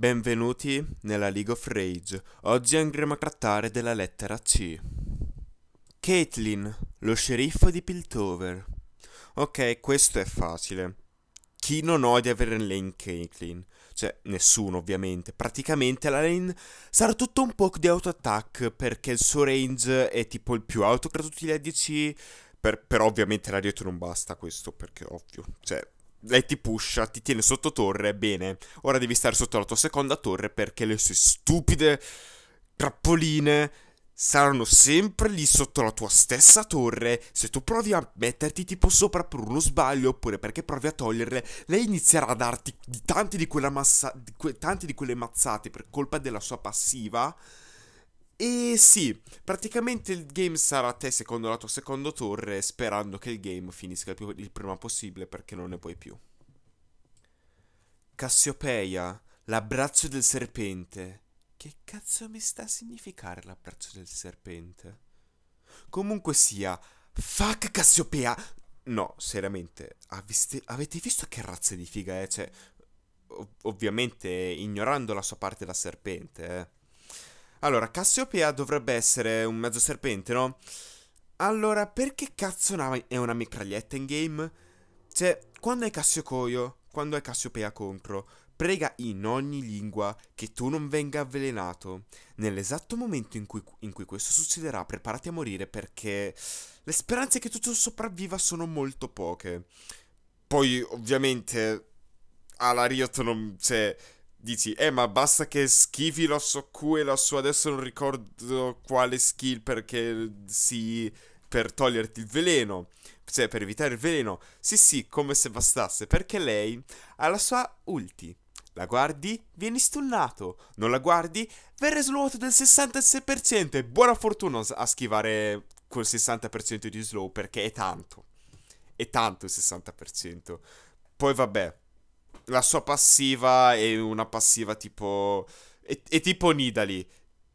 Benvenuti nella League of Rage. Oggi andremo a trattare della lettera C. Caitlin, lo sceriffo di Piltover. Ok, questo è facile. Chi non odia avere in lane Caitlyn? Cioè, nessuno ovviamente. Praticamente la lane sarà tutto un po' di auto-attack perché il suo range è tipo il più alto tra tutti gli ADC. Per, però ovviamente la dietro non basta questo perché ovvio. Cioè, lei ti pusha, ti tiene sotto torre, bene, ora devi stare sotto la tua seconda torre perché le sue stupide trappoline saranno sempre lì sotto la tua stessa torre. Se tu provi a metterti tipo sopra per uno sbaglio oppure perché provi a toglierle, lei inizierà a darti di tante di, di, que, di quelle mazzate per colpa della sua passiva. E sì, praticamente il game sarà a te secondo la tua seconda torre, sperando che il game finisca il, più, il prima possibile perché non ne puoi più. Cassiopeia, l'abbraccio del serpente. Che cazzo mi sta a significare l'abbraccio del serpente? Comunque sia, fuck Cassiopeia! No, seriamente, aveste, avete visto che razza di figa è? Cioè, ov- ovviamente ignorando la sua parte da serpente, eh allora, Cassiopea dovrebbe essere un mezzo serpente, no? Allora, perché cazzo una, è una mitraglietta in game? Cioè, quando è Cassiocoio, quando è Cassiopea contro, prega in ogni lingua che tu non venga avvelenato. Nell'esatto momento in cui, in cui questo succederà, preparati a morire perché le speranze che tu sopravviva sono molto poche. Poi, ovviamente, alla Riot non c'è... Cioè, dici, eh, ma basta che schivi l'osso Q e l'osso adesso non ricordo quale skill perché si. per toglierti il veleno. Cioè, per evitare il veleno. Sì, sì, come se bastasse, perché lei ha la sua ulti. La guardi, vieni stunnato. Non la guardi, verrai slowato del 66%. E buona fortuna a schivare quel 60% di slow perché è tanto. È tanto il 60%. Poi vabbè, la sua passiva è una passiva tipo... È, è tipo Nidali.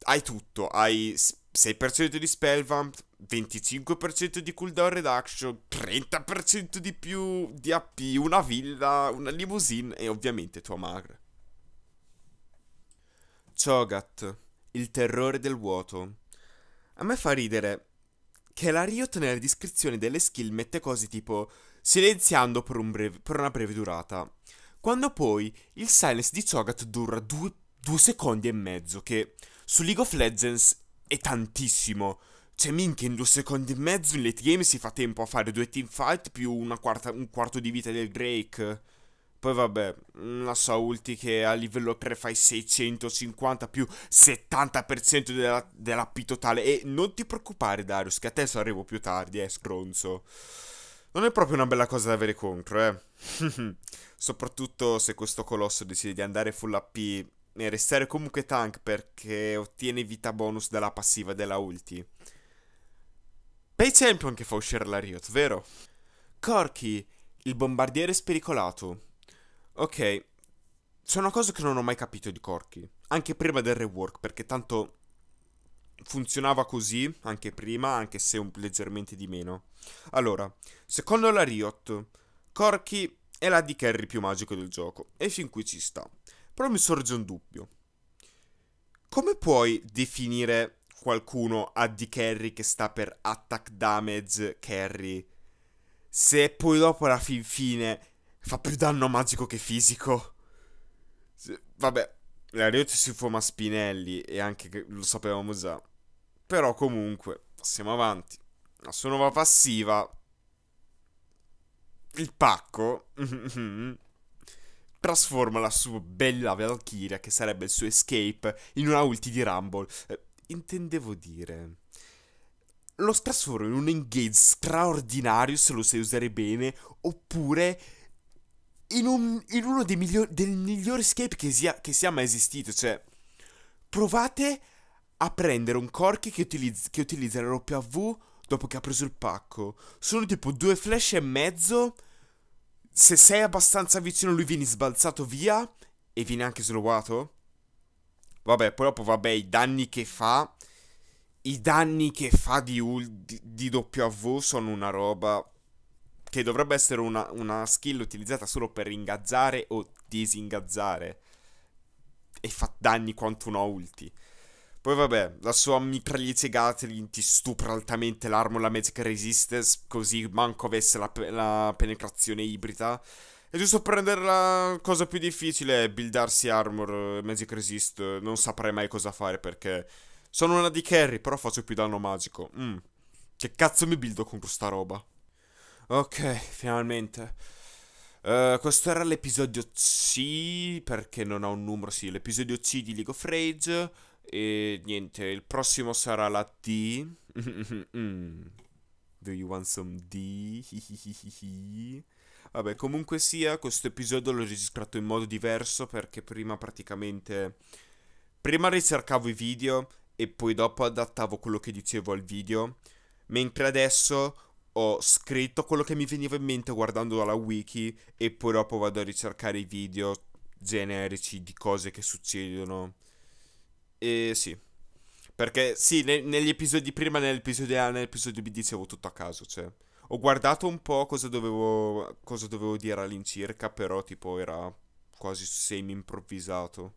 Hai tutto, hai 6% di Spellvamp, 25% di cooldown reduction, 30% di più di AP, una villa, una limousine e ovviamente tua magra. Chogat, il terrore del vuoto. A me fa ridere che la Riot nella descrizione delle skill mette cose tipo silenziando per, un breve, per una breve durata. Quando poi il silence di Zogat dura due, due secondi e mezzo, che su League of Legends è tantissimo. Cioè, minchia, in due secondi e mezzo in late game si fa tempo a fare due teamfight fight più quarta, un quarto di vita del Drake. Poi vabbè, la sua ulti che a livello 3 fai 650 più 70% della, della P totale. E non ti preoccupare, Darius, che a te arrivo più tardi, eh, scronzo. Non è proprio una bella cosa da avere contro, eh. Soprattutto se questo colosso decide di andare full AP e restare comunque tank perché ottiene vita bonus dalla passiva della ulti. Pay Champion che fa uscire la Riot, vero? Corky, il bombardiere spericolato. Ok, c'è una cosa che non ho mai capito di Corky, anche prima del rework, perché tanto funzionava così anche prima, anche se un, leggermente di meno. Allora, secondo la Riot, Corky è la di carry più magico del gioco, e fin qui ci sta. Però mi sorge un dubbio. Come puoi definire qualcuno AD carry che sta per attack damage carry se poi dopo alla fin fine fa più danno magico che fisico? Se, vabbè, la Riot si forma Spinelli e anche lo sapevamo già. Però comunque, passiamo avanti. La sua nuova passiva, il pacco, trasforma la sua bella Valkyria, che sarebbe il suo escape, in una ulti di Rumble. Eh, intendevo dire lo trasforma in un engage straordinario se lo sai usare bene, oppure in, un, in uno dei, miglior, dei migliori escape che sia, che sia mai esistito. Cioè, provate a prendere un corky che, utilizz- che utilizza la W dopo che ha preso il pacco. Sono tipo due flash e mezzo. Se sei abbastanza vicino lui vieni sbalzato via e viene anche slowato. Vabbè, poi dopo, vabbè, i danni che fa. I danni che fa di, ul- di, di W sono una roba che dovrebbe essere una, una skill utilizzata solo per ingazzare o disingazzare. E fa danni quanto una ulti. Poi vabbè, la sua mitragliezza Gatling ti stupra altamente la Magic Resistance, così manco avesse la, pe la penetrazione ibrida. È giusto prendere la cosa più difficile, buildarsi armor, Magic Resist, non saprei mai cosa fare perché sono una di carry, però faccio più danno magico. Mm. Che cazzo mi buildo con questa roba? Ok, finalmente. Uh, questo era l'episodio C, perché non ho un numero, sì, l'episodio C di League of Rage. E niente, il prossimo sarà la D. Do you want some D? Vabbè, comunque sia, questo episodio l'ho registrato in modo diverso perché prima praticamente... Prima ricercavo i video e poi dopo adattavo quello che dicevo al video, mentre adesso ho scritto quello che mi veniva in mente guardando dalla wiki e poi dopo vado a ricercare i video generici di cose che succedono. E sì. Perché sì, ne- negli episodi prima, nell'episodio A, nell'episodio B dicevo tutto a caso, cioè. Ho guardato un po' cosa dovevo, cosa dovevo dire all'incirca, però tipo era quasi semi-improvvisato.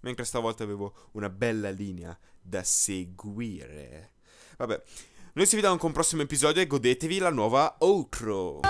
Mentre stavolta avevo una bella linea da seguire. Vabbè, noi ci vediamo con un prossimo episodio e godetevi la nuova outro.